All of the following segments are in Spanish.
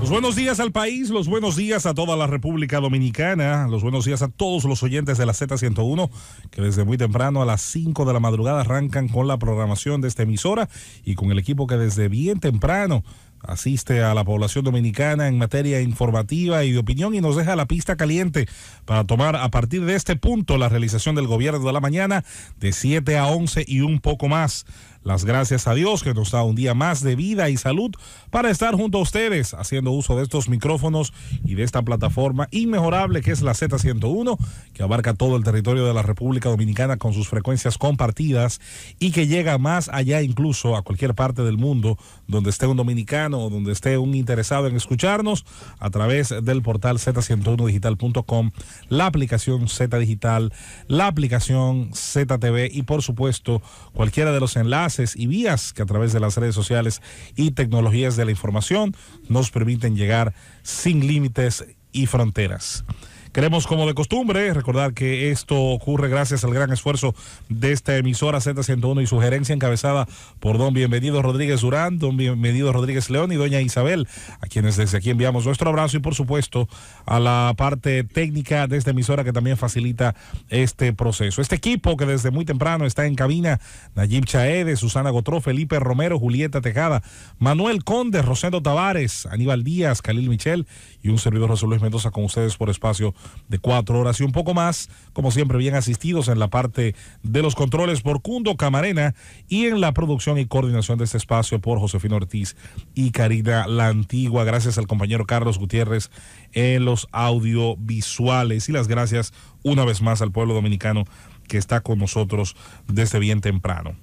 Los pues buenos días al país, los buenos días a toda la República Dominicana, los buenos días a todos los oyentes de la Z101 que desde muy temprano a las 5 de la madrugada arrancan con la programación de esta emisora y con el equipo que desde bien temprano asiste a la población dominicana en materia informativa y de opinión y nos deja la pista caliente para tomar a partir de este punto la realización del gobierno de la mañana de 7 a 11 y un poco más las gracias a Dios que nos da un día más de vida y salud para estar junto a ustedes haciendo uso de estos micrófonos y de esta plataforma inmejorable que es la Z101, que abarca todo el territorio de la República Dominicana con sus frecuencias compartidas y que llega más allá incluso a cualquier parte del mundo donde esté un dominicano o donde esté un interesado en escucharnos a través del portal z101digital.com, la aplicación Z Digital, la aplicación ZTV y por supuesto cualquiera de los enlaces y vías que a través de las redes sociales y tecnologías de la información nos permiten llegar sin límites y fronteras. Queremos, como de costumbre, recordar que esto ocurre gracias al gran esfuerzo de esta emisora Z101 y su gerencia encabezada por don Bienvenido Rodríguez Durán, don Bienvenido Rodríguez León y doña Isabel, a quienes desde aquí enviamos nuestro abrazo y, por supuesto, a la parte técnica de esta emisora que también facilita este proceso. Este equipo que desde muy temprano está en cabina, Nayib Chaede, Susana Gotró, Felipe Romero, Julieta Tejada, Manuel Conde, Rosendo Tavares, Aníbal Díaz, Khalil Michel y un servidor José Luis Mendoza con ustedes por espacio de cuatro horas y un poco más, como siempre bien asistidos en la parte de los controles por Cundo Camarena y en la producción y coordinación de este espacio por Josefino Ortiz y Karina La Antigua. Gracias al compañero Carlos Gutiérrez en los audiovisuales y las gracias una vez más al pueblo dominicano que está con nosotros desde bien temprano.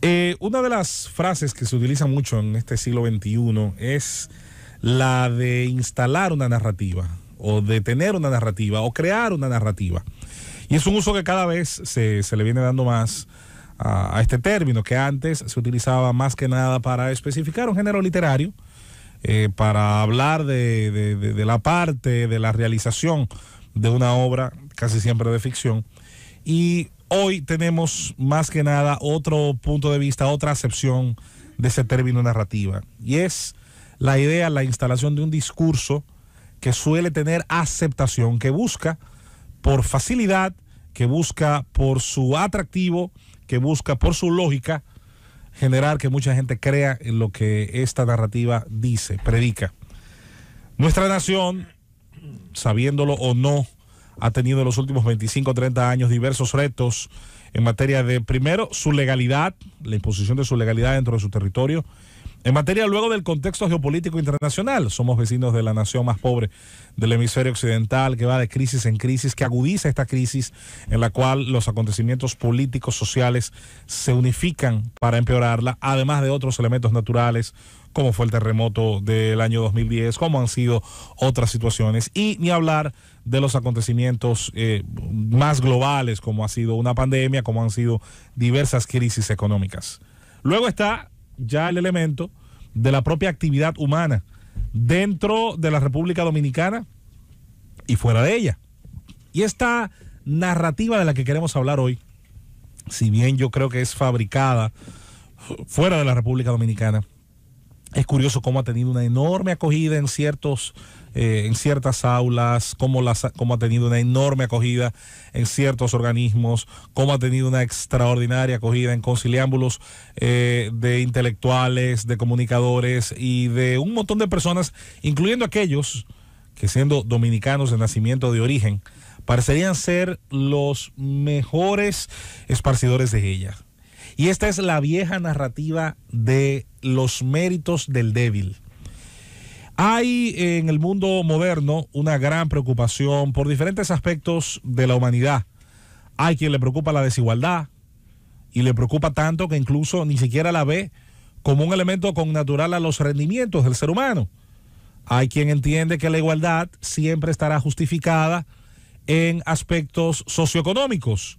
Eh, una de las frases que se utiliza mucho en este siglo XXI es la de instalar una narrativa o de tener una narrativa o crear una narrativa. Y es un uso que cada vez se, le viene dando más a, este término, que antes se utilizaba más que nada para especificar un género literario, eh, para hablar de, la parte, de la realización de una obra, casi siempre de ficción. Y hoy tenemos más que nada otro punto de vista, otra acepción de ese término narrativa. Y es la idea, la instalación de un discurso que suele tener aceptación, que busca por facilidad, que busca por su atractivo, que busca por su lógica generar que mucha gente crea en lo que esta narrativa dice, predica. Nuestra nación, sabiéndolo o no, ha tenido en los últimos 25 o 30 años diversos retos en materia de, primero, su legalidad, la imposición de su legalidad dentro de su territorio, en materia luego del contexto geopolítico internacional, somos vecinos de la nación más pobre del hemisferio occidental, que va de crisis en crisis, que agudiza esta crisis en la cual los acontecimientos políticos, sociales se unifican para empeorarla, además de otros elementos naturales como fue el terremoto del año 2010, como han sido otras situaciones, y ni hablar de los acontecimientos eh, más globales, como ha sido una pandemia, como han sido diversas crisis económicas. Luego está ya el elemento de la propia actividad humana dentro de la República Dominicana y fuera de ella. Y esta narrativa de la que queremos hablar hoy, si bien yo creo que es fabricada fuera de la República Dominicana, es curioso cómo ha tenido una enorme acogida en ciertos eh, en ciertas aulas, cómo, ha tenido una enorme acogida en ciertos organismos, cómo ha tenido una extraordinaria acogida en conciliámbulos eh, de intelectuales, de comunicadores y de un montón de personas, incluyendo aquellos que siendo dominicanos de nacimiento de origen, parecerían ser los mejores esparcidores de ella. Y esta es la vieja narrativa de los méritos del débil. Hay eh, en el mundo moderno una gran preocupación por diferentes aspectos de la humanidad. Hay quien le preocupa la desigualdad y le preocupa tanto que incluso ni siquiera la ve como un elemento connatural a los rendimientos del ser humano. Hay quien entiende que la igualdad siempre estará justificada en aspectos socioeconómicos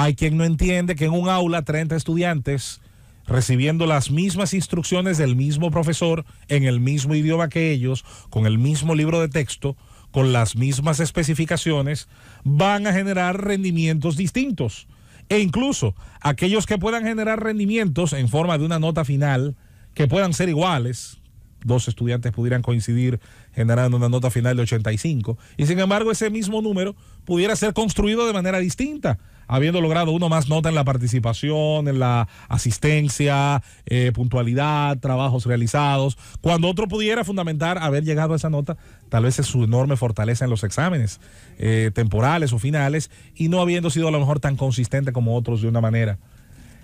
hay quien no entiende que en un aula 30 estudiantes recibiendo las mismas instrucciones del mismo profesor en el mismo idioma que ellos, con el mismo libro de texto, con las mismas especificaciones, van a generar rendimientos distintos. E incluso aquellos que puedan generar rendimientos en forma de una nota final, que puedan ser iguales, dos estudiantes pudieran coincidir generando una nota final de 85, y sin embargo ese mismo número pudiera ser construido de manera distinta habiendo logrado uno más nota en la participación, en la asistencia, eh, puntualidad, trabajos realizados, cuando otro pudiera fundamentar haber llegado a esa nota, tal vez es su enorme fortaleza en los exámenes eh, temporales o finales, y no habiendo sido a lo mejor tan consistente como otros de una manera.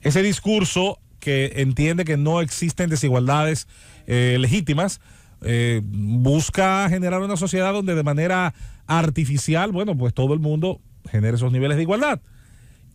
Ese discurso que entiende que no existen desigualdades eh, legítimas, busca generar una sociedad donde de manera artificial, bueno, pues todo el mundo genere esos niveles de igualdad.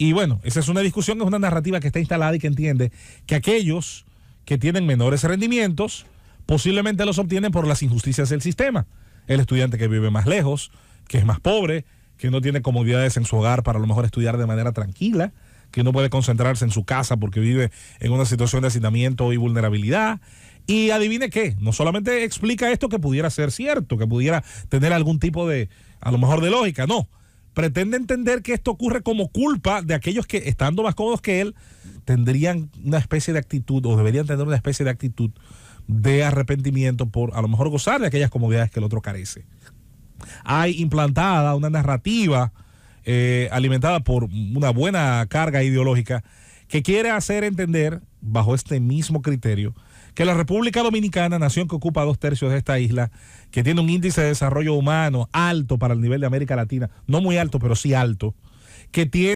Y bueno, esa es una discusión, es una narrativa que está instalada y que entiende que aquellos que tienen menores rendimientos posiblemente los obtienen por las injusticias del sistema. El estudiante que vive más lejos, que es más pobre, que no tiene comodidades en su hogar para a lo mejor estudiar de manera tranquila, que no puede concentrarse en su casa porque vive en una situación de hacinamiento y vulnerabilidad. Y adivine qué, no solamente explica esto que pudiera ser cierto, que pudiera tener algún tipo de, a lo mejor de lógica, no pretende entender que esto ocurre como culpa de aquellos que, estando más cómodos que él, tendrían una especie de actitud o deberían tener una especie de actitud de arrepentimiento por a lo mejor gozar de aquellas comodidades que el otro carece. Hay implantada una narrativa eh, alimentada por una buena carga ideológica que quiere hacer entender, bajo este mismo criterio, que la República Dominicana, nación que ocupa dos tercios de esta isla, que tiene un índice de desarrollo humano alto para el nivel de América Latina, no muy alto, pero sí alto, que tiene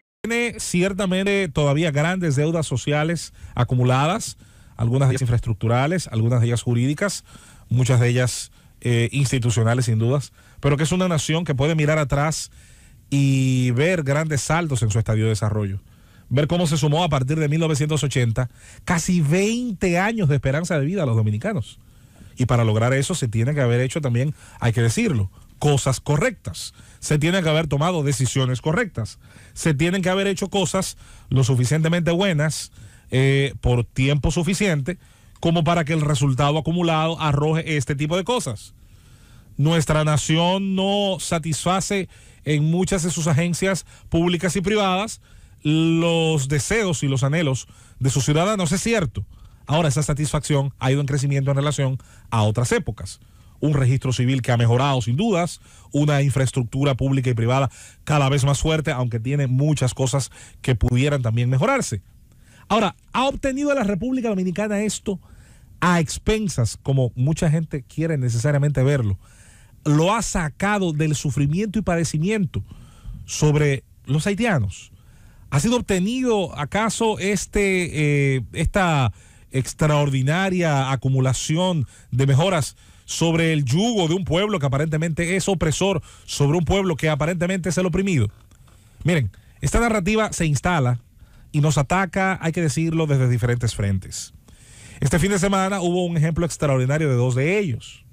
ciertamente todavía grandes deudas sociales acumuladas, algunas de ellas infraestructurales, algunas de ellas jurídicas, muchas de ellas eh, institucionales sin dudas, pero que es una nación que puede mirar atrás y ver grandes saltos en su estadio de desarrollo ver cómo se sumó a partir de 1980 casi 20 años de esperanza de vida a los dominicanos. Y para lograr eso se tiene que haber hecho también, hay que decirlo, cosas correctas. Se tiene que haber tomado decisiones correctas. Se tienen que haber hecho cosas lo suficientemente buenas eh, por tiempo suficiente como para que el resultado acumulado arroje este tipo de cosas. Nuestra nación no satisface en muchas de sus agencias públicas y privadas los deseos y los anhelos de sus ciudadanos, es cierto. Ahora esa satisfacción ha ido en crecimiento en relación a otras épocas. Un registro civil que ha mejorado sin dudas, una infraestructura pública y privada cada vez más fuerte, aunque tiene muchas cosas que pudieran también mejorarse. Ahora, ¿ha obtenido la República Dominicana esto a expensas, como mucha gente quiere necesariamente verlo? Lo ha sacado del sufrimiento y padecimiento sobre los haitianos, ¿Ha sido obtenido acaso este, eh, esta extraordinaria acumulación de mejoras sobre el yugo de un pueblo que aparentemente es opresor, sobre un pueblo que aparentemente es el oprimido? Miren, esta narrativa se instala y nos ataca, hay que decirlo, desde diferentes frentes. Este fin de semana hubo un ejemplo extraordinario de dos de ellos.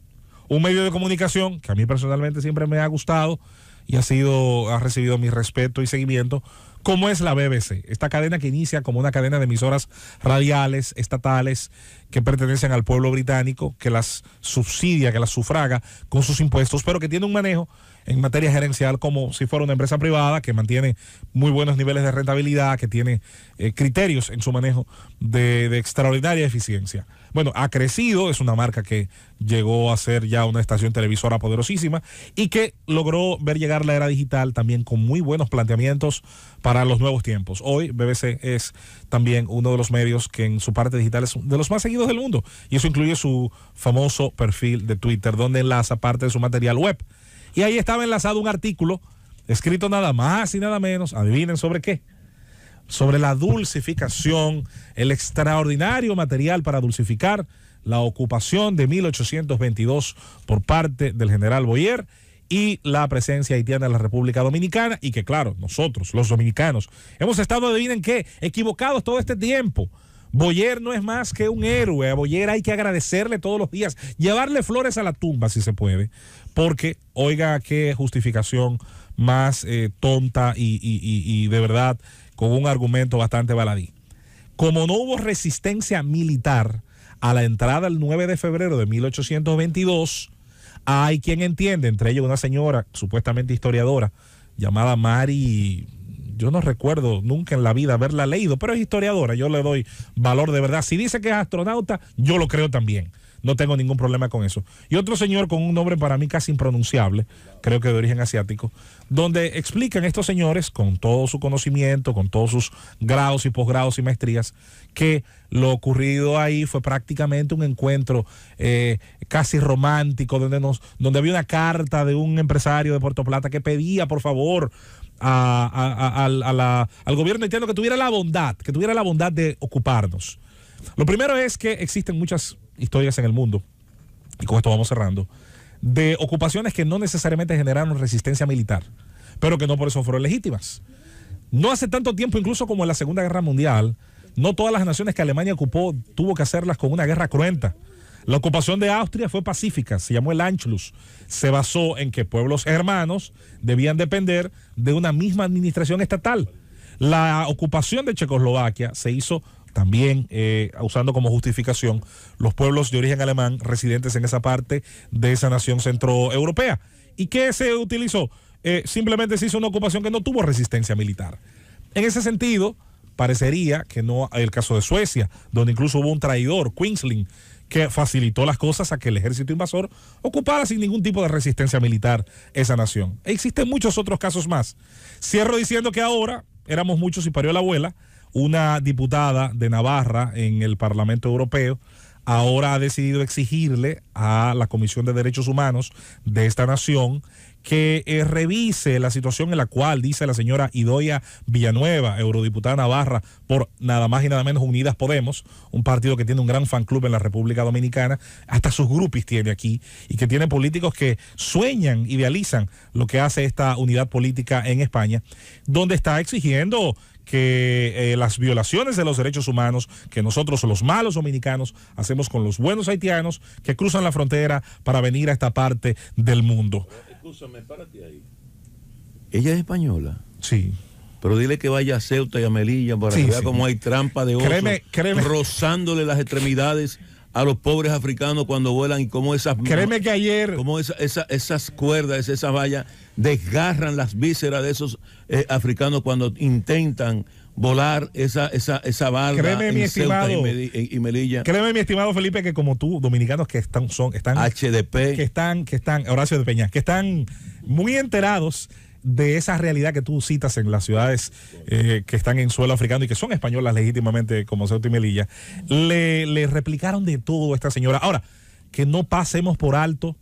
Un medio de comunicación que a mí personalmente siempre me ha gustado y ha sido ha recibido mi respeto y seguimiento ¿Cómo es la BBC, esta cadena que inicia como una cadena de emisoras radiales, estatales, que pertenecen al pueblo británico, que las subsidia, que las sufraga con sus impuestos, pero que tiene un manejo en materia gerencial como si fuera una empresa privada que mantiene muy buenos niveles de rentabilidad, que tiene eh, criterios en su manejo de, de, extraordinaria eficiencia. Bueno, ha crecido, es una marca que llegó a ser ya una estación televisora poderosísima y que logró ver llegar la era digital también con muy buenos planteamientos para los nuevos tiempos. Hoy BBC es también uno de los medios que en su parte digital es de los más seguidos del mundo. Y eso incluye su famoso perfil de Twitter, donde enlaza parte de su material web. Y ahí estaba enlazado un artículo escrito nada más y nada menos, adivinen sobre qué, sobre la dulcificación, el extraordinario material para dulcificar la ocupación de 1822 por parte del general Boyer y la presencia haitiana en la República Dominicana y que claro, nosotros, los dominicanos, hemos estado, adivinen qué, equivocados todo este tiempo Boyer no es más que un héroe. A Boyer hay que agradecerle todos los días, llevarle flores a la tumba si se puede, porque oiga qué justificación más eh, tonta y, y, de verdad con un argumento bastante baladí. Como no hubo resistencia militar a la entrada el 9 de febrero de 1822, hay quien entiende, entre ellos una señora supuestamente historiadora llamada Mari yo no recuerdo nunca en la vida haberla leído, pero es historiadora, yo le doy valor de verdad. Si dice que es astronauta, yo lo creo también. No tengo ningún problema con eso. Y otro señor con un nombre para mí casi impronunciable, creo que de origen asiático, donde explican estos señores, con todo su conocimiento, con todos sus grados y posgrados y maestrías, que lo ocurrido ahí fue prácticamente un encuentro eh, casi romántico, donde, nos, donde había una carta de un empresario de Puerto Plata que pedía, por favor, al gobierno haitiano que tuviera la bondad, que tuviera la bondad de ocuparnos. Lo primero es que existen muchas historias en el mundo, y con esto vamos cerrando, de ocupaciones que no necesariamente generaron resistencia militar, pero que no por eso fueron legítimas. No hace tanto tiempo, incluso como en la Segunda Guerra Mundial, no todas las naciones que Alemania ocupó tuvo que hacerlas con una guerra cruenta la ocupación de Austria fue pacífica, se llamó el Anschluss. Se basó en que pueblos hermanos debían depender de una misma administración estatal. La ocupación de Checoslovaquia se hizo también eh, usando como justificación los pueblos de origen alemán residentes en esa parte de esa nación centroeuropea. ¿Y qué se utilizó? Eh, simplemente se hizo una ocupación que no tuvo resistencia militar. En ese sentido, parecería que no el caso de Suecia, donde incluso hubo un traidor, Queensland, que facilitó las cosas a que el ejército invasor ocupara sin ningún tipo de resistencia militar esa nación. E existen muchos otros casos más. Cierro diciendo que ahora éramos muchos y parió la abuela, una diputada de Navarra en el Parlamento Europeo ahora ha decidido exigirle a la Comisión de Derechos Humanos de esta nación que eh, revise la situación en la cual, dice la señora Idoya Villanueva, eurodiputada Navarra, por nada más y nada menos Unidas Podemos, un partido que tiene un gran fan club en la República Dominicana, hasta sus grupis tiene aquí, y que tiene políticos que sueñan, idealizan lo que hace esta unidad política en España, donde está exigiendo que eh, las violaciones de los derechos humanos que nosotros los malos dominicanos hacemos con los buenos haitianos que cruzan la frontera para venir a esta parte del mundo. Escúchame, ahí. Ella es española. Sí. Pero dile que vaya a Ceuta y a Melilla para ver que vea cómo hay trampa de oro rozándole las extremidades a los pobres africanos cuando vuelan y cómo esas... Créeme que ayer... Cómo esas cuerdas, esas vallas desgarran las vísceras de esos eh, africanos cuando intentan volar esa, esa, esa barra créeme, en mi estimado, y, Melilla. Créeme, mi estimado Felipe, que como tú, dominicanos que están, son, están... HDP. Que están, que están, Horacio de Peña, que están muy enterados de esa realidad que tú citas en las ciudades eh, que están en suelo africano y que son españolas legítimamente, como Ceuta y Melilla, le, replicaron de todo a esta señora. Ahora, que no pasemos por alto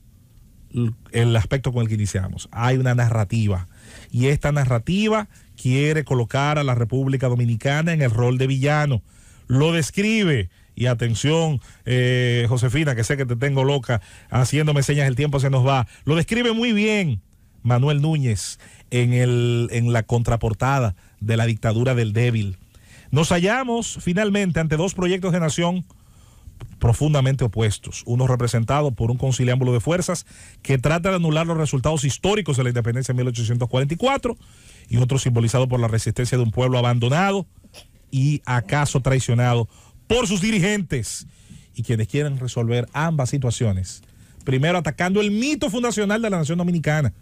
el aspecto con el que iniciamos. Hay una narrativa y esta narrativa quiere colocar a la República Dominicana en el rol de villano. Lo describe. Y atención, eh, Josefina, que sé que te tengo loca haciéndome señas, el tiempo se nos va. Lo describe muy bien Manuel Núñez en, la contraportada de la dictadura del débil. Nos hallamos finalmente ante dos proyectos de nación profundamente opuestos. Uno representado por un conciliámbulo de fuerzas que trata de anular los resultados históricos de la independencia en 1844 y otro simbolizado por la resistencia de un pueblo abandonado y acaso traicionado por sus dirigentes y quienes quieren resolver ambas situaciones. Primero atacando el mito fundacional de la nación dominicana,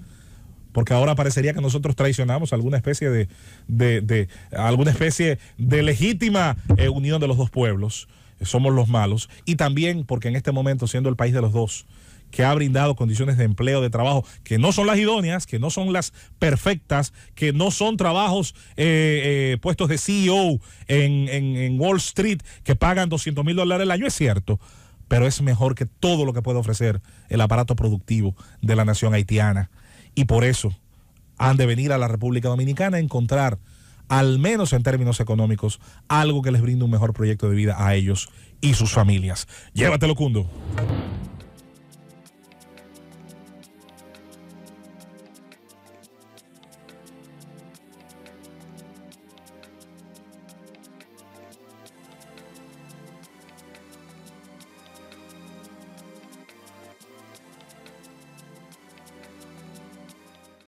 porque ahora parecería que nosotros traicionamos alguna especie de, alguna especie de legítima eh, unión de los dos pueblos. Somos los malos. Y también porque en este momento, siendo el país de los dos, que ha brindado condiciones de empleo, de trabajo, que no son las idóneas, que no son las perfectas, que no son trabajos, eh, eh, puestos de CEO en, en, en, Wall Street que pagan 200 mil dólares al año, es cierto, pero es mejor que todo lo que puede ofrecer el aparato productivo de la nación haitiana y por eso han de venir a la República Dominicana a encontrar, al menos en términos económicos, algo que les brinde un mejor proyecto de vida a ellos y sus familias. Llévatelo, Cundo.